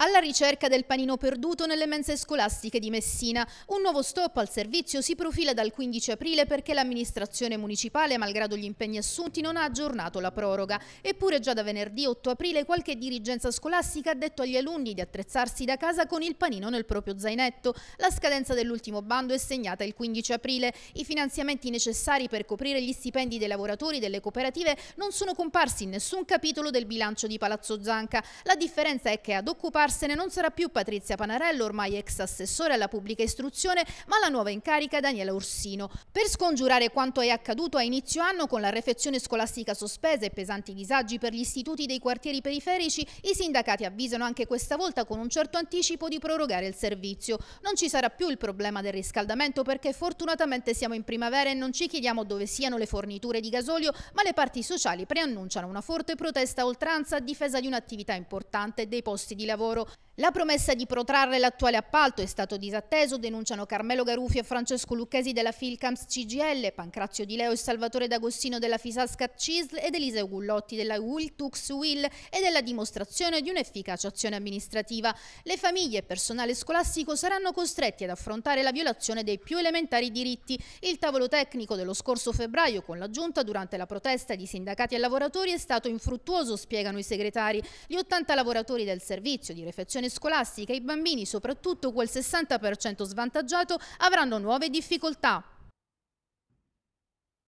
Alla ricerca del panino perduto nelle mense scolastiche di Messina, un nuovo stop al servizio si profila dal 15 aprile perché l'amministrazione municipale, malgrado gli impegni assunti, non ha aggiornato la proroga. Eppure già da venerdì 8 aprile qualche dirigenza scolastica ha detto agli alunni di attrezzarsi da casa con il panino nel proprio zainetto. La scadenza dell'ultimo bando è segnata il 15 aprile. I finanziamenti necessari per coprire gli stipendi dei lavoratori delle cooperative non sono comparsi in nessun capitolo del bilancio di Palazzo Zanca. La differenza è che ad occupare andarsene non sarà più Patrizia Panarello, ormai ex assessore alla pubblica istruzione, ma la nuova incarica Daniela Orsino. Per scongiurare quanto è accaduto a inizio anno con la refezione scolastica sospesa e pesanti disagi per gli istituti dei quartieri periferici, i sindacati avvisano anche questa volta con un certo anticipo di prorogare il servizio. Non ci sarà più il problema del riscaldamento perché fortunatamente siamo in primavera e non ci chiediamo dove siano le forniture di gasolio, ma le parti sociali preannunciano una forte protesta a oltranza a difesa di un'attività importante dei posti di lavoro. oro La promessa di protrarre l'attuale appalto è stato disatteso, denunciano Carmelo Garufi e Francesco Lucchesi della Filcams CGL, Pancrazio Di Leo e Salvatore D'Agostino della Fisasca CISL ed Eliseo Gullotti della Wiltux Will e della dimostrazione di un'efficace azione amministrativa. Le famiglie e personale scolastico saranno costretti ad affrontare la violazione dei più elementari diritti. Il tavolo tecnico dello scorso febbraio con la Giunta durante la protesta di sindacati e lavoratori è stato infruttuoso, spiegano i segretari. Gli 80 lavoratori del servizio di refezione gestione scolastica i bambini, soprattutto quel 60% svantaggiato, avranno nuove difficoltà.